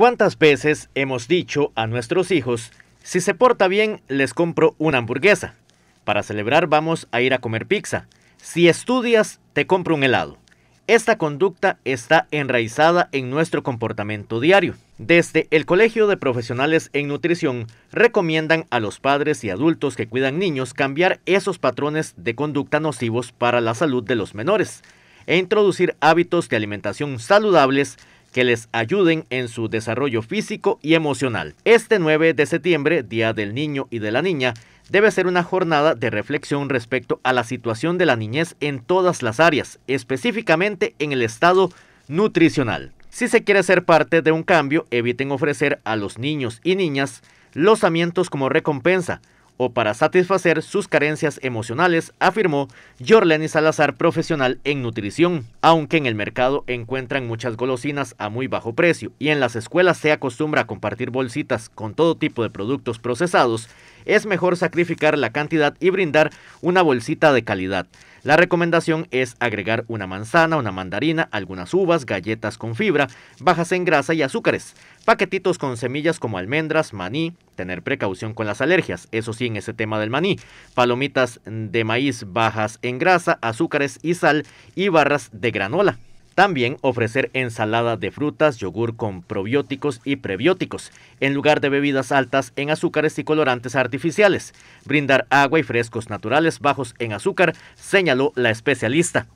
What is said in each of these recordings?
¿Cuántas veces hemos dicho a nuestros hijos, si se porta bien, les compro una hamburguesa? Para celebrar vamos a ir a comer pizza. Si estudias, te compro un helado. Esta conducta está enraizada en nuestro comportamiento diario. Desde el Colegio de Profesionales en Nutrición recomiendan a los padres y adultos que cuidan niños cambiar esos patrones de conducta nocivos para la salud de los menores e introducir hábitos de alimentación saludables que les ayuden en su desarrollo físico y emocional. Este 9 de septiembre, Día del Niño y de la Niña, debe ser una jornada de reflexión respecto a la situación de la niñez en todas las áreas, específicamente en el estado nutricional. Si se quiere ser parte de un cambio, eviten ofrecer a los niños y niñas los amientos como recompensa, o para satisfacer sus carencias emocionales, afirmó Jorleni Salazar, profesional en nutrición. Aunque en el mercado encuentran muchas golosinas a muy bajo precio y en las escuelas se acostumbra a compartir bolsitas con todo tipo de productos procesados, es mejor sacrificar la cantidad y brindar una bolsita de calidad. La recomendación es agregar una manzana, una mandarina, algunas uvas, galletas con fibra, bajas en grasa y azúcares, paquetitos con semillas como almendras, maní, tener precaución con las alergias, eso sí en ese tema del maní, palomitas de maíz bajas en grasa, azúcares y sal y barras de granola. También ofrecer ensalada de frutas, yogur con probióticos y prebióticos, en lugar de bebidas altas en azúcares y colorantes artificiales. Brindar agua y frescos naturales bajos en azúcar, señaló la especialista.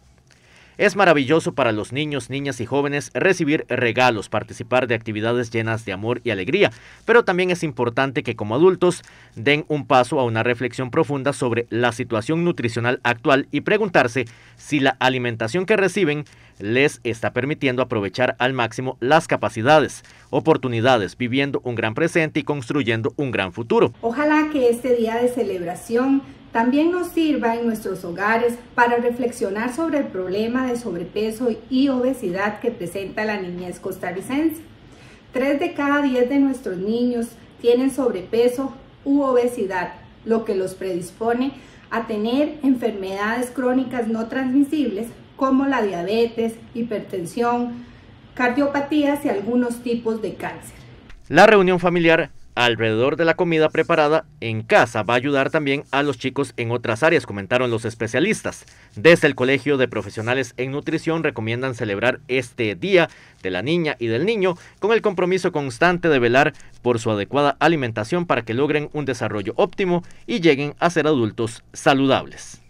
Es maravilloso para los niños, niñas y jóvenes recibir regalos, participar de actividades llenas de amor y alegría, pero también es importante que como adultos den un paso a una reflexión profunda sobre la situación nutricional actual y preguntarse si la alimentación que reciben les está permitiendo aprovechar al máximo las capacidades, oportunidades, viviendo un gran presente y construyendo un gran futuro. Ojalá que este día de celebración también nos sirva en nuestros hogares para reflexionar sobre el problema de sobrepeso y obesidad que presenta la niñez costarricense. Tres de cada diez de nuestros niños tienen sobrepeso u obesidad, lo que los predispone a tener enfermedades crónicas no transmisibles como la diabetes, hipertensión, cardiopatías y algunos tipos de cáncer. La reunión familiar alrededor de la comida preparada en casa va a ayudar también a los chicos en otras áreas, comentaron los especialistas. Desde el Colegio de Profesionales en Nutrición recomiendan celebrar este Día de la Niña y del Niño con el compromiso constante de velar por su adecuada alimentación para que logren un desarrollo óptimo y lleguen a ser adultos saludables.